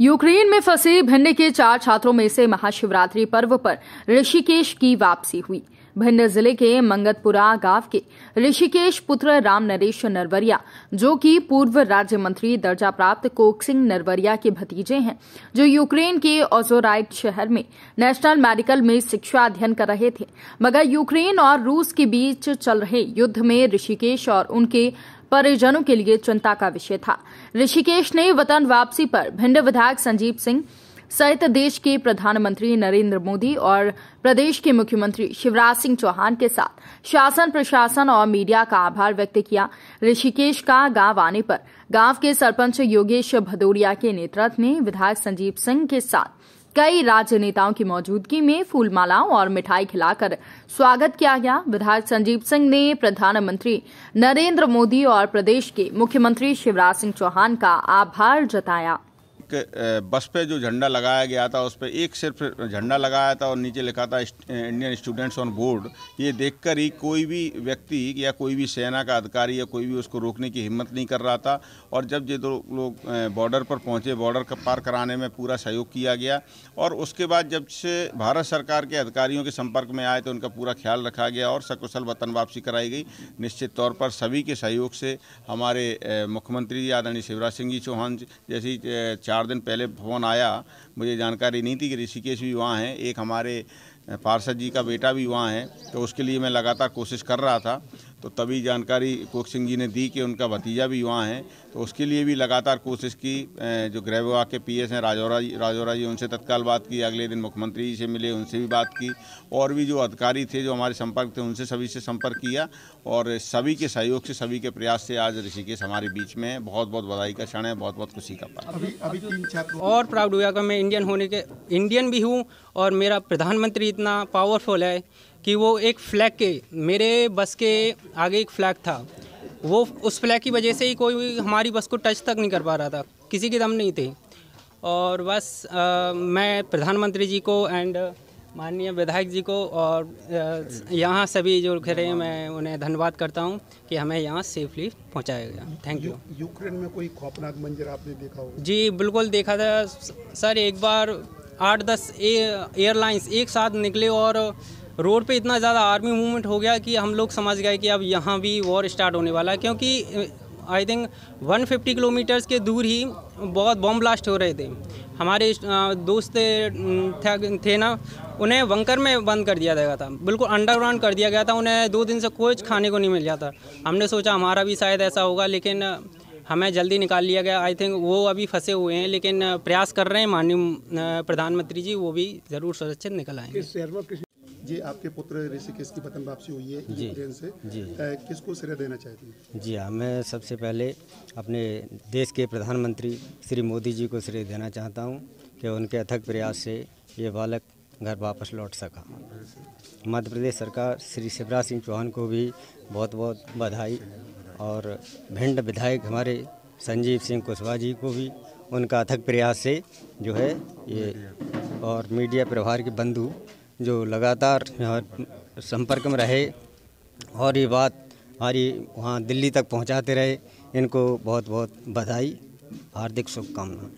Ukraine में फंसे भिंड के चार छात्रों में से महाशिवरात्रि पर्व पर ऋषिकेश की वापसी हुई भिंड जिले के मंगतपुरा गांव के ऋषिकेश पुत्र राम नरेश नरवरिया जो कि पूर्व राज्य मंत्री दर्जा प्राप्त कोकसिंह नरवरिया के भतीजे हैं जो यूक्रेन के ओजोराइट शहर में नेशनल मेडिकल में शिक्षा अध्ययन कर रहे थे मगर यूक्रेन और रूस के बीच चल रहे युद्ध में ऋषिकेश और उनके परिजनों के लिए चिंता का विषय था ऋषिकेश ने वतन वापसी पर भिंड विधायक संजीव सिंह सहित देश के प्रधानमंत्री नरेंद्र मोदी और प्रदेश के मुख्यमंत्री शिवराज सिंह चौहान के साथ शासन प्रशासन और मीडिया का आभार व्यक्त किया ऋषिकेश का गांव आने पर गांव के सरपंच योगेश भदौरिया के नेतृत्व में विधायक संजीव सिंह के साथ कई राज्य नेताओं की मौजूदगी में फूलमालाओं और मिठाई खिलाकर स्वागत किया गया विधायक संजीव सिंह ने प्रधानमंत्री नरेंद्र मोदी और प्रदेश के मुख्यमंत्री शिवराज सिंह चौहान का आभार जताया एक बस पे जो झंडा लगाया गया था उस पर एक सिर्फ झंडा लगाया था और नीचे लिखा था इंडियन स्टूडेंट्स ऑन बोर्ड ये देखकर ही कोई भी व्यक्ति या कोई भी सेना का अधिकारी या कोई भी उसको रोकने की हिम्मत नहीं कर रहा था और जब ये दो लोग बॉर्डर पर पहुंचे बॉर्डर का पार कराने में पूरा सहयोग किया गया और उसके बाद जब से भारत सरकार के अधिकारियों के संपर्क में आए तो उनका पूरा ख्याल रखा गया और सकुशल वतन वापसी कराई गई निश्चित तौर पर सभी के सहयोग से हमारे मुख्यमंत्री जी आदरणीय शिवराज सिंह जी चौहान जैसी चार चार दिन पहले फोन आया मुझे जानकारी नहीं थी कि ऋषिकेश भी वहाँ हैं एक हमारे पार्षद जी का बेटा भी वहाँ है तो उसके लिए मैं लगातार कोशिश कर रहा था तो तभी जानकारी कोक सिंह जी ने दी कि उनका भतीजा भी वहाँ है तो उसके लिए भी लगातार कोशिश की जो गृह विभाग के पीएस हैं राजौरा जी राजौरा जी उनसे तत्काल बात की अगले दिन मुख्यमंत्री जी से मिले उनसे भी बात की और भी जो अधिकारी थे जो हमारे संपर्क थे उनसे सभी से संपर्क किया और सभी के सहयोग से सभी के प्रयास से आज ऋषिकेश हमारे बीच में है बहुत बहुत बधाई का क्षण है बहुत बहुत खुशी का पात्र और प्राउड हुआ मैं इंडियन होने के इंडियन भी हूँ और मेरा प्रधानमंत्री इतना पावरफुल है कि वो एक फ्लैग के मेरे बस के आगे एक फ्लैग था वो उस फ्लैग की वजह से ही कोई हमारी बस को टच तक नहीं कर पा रहा था किसी के दम नहीं थे और बस आ, मैं प्रधानमंत्री जी को एंड माननीय विधायक जी को और यहाँ सभी जो खड़े हैं मैं उन्हें धन्यवाद करता हूँ कि हमें यहाँ सेफली पहुँचाया गया थैंक यू यूक्रेन में कोई खौफनाक मंजर आपने देखा हो जी बिल्कुल देखा था सर एक बार आठ दस एयरलाइंस एक साथ निकले और रोड पे इतना ज़्यादा आर्मी मूवमेंट हो गया कि हम लोग समझ गए कि अब यहाँ भी वॉर स्टार्ट होने वाला है क्योंकि आई थिंक 150 किलोमीटर्स के दूर ही बहुत बॉम्ब ब्लास्ट हो रहे थे हमारे दोस्त थे, थे ना उन्हें बंकर में बंद कर दिया गया था बिल्कुल अंडरग्राउंड कर दिया गया था उन्हें दो दिन से कुछ खाने को नहीं मिल जाता हमने सोचा हमारा भी शायद ऐसा होगा लेकिन हमें जल्दी निकाल लिया गया आई थिंक वो अभी फंसे हुए हैं लेकिन प्रयास कर रहे हैं माननीय प्रधानमंत्री जी वो भी ज़रूर सुरक्षित निकल आएंगे जी आपके पुत्र ऋषिकेश की वतन वापसी हुई है यूक्रेन से जी किसको श्रेय देना चाहती जी हाँ मैं सबसे पहले अपने देश के प्रधानमंत्री श्री मोदी जी को श्रेय देना चाहता हूँ कि उनके अथक प्रयास से ये बालक घर वापस लौट सका मध्य प्रदेश सरकार श्री शिवराज सिंह चौहान को भी बहुत बहुत बधाई और भिंड विधायक हमारे संजीव सिंह कुशवाहा जी को भी उनका अथक प्रयास से जो है ये और मीडिया प्रभार के बंधु जो लगातार संपर्क में रहे और ये बात हमारी वहाँ दिल्ली तक पहुँचाते रहे इनको बहुत बहुत बधाई हार्दिक शुभकामना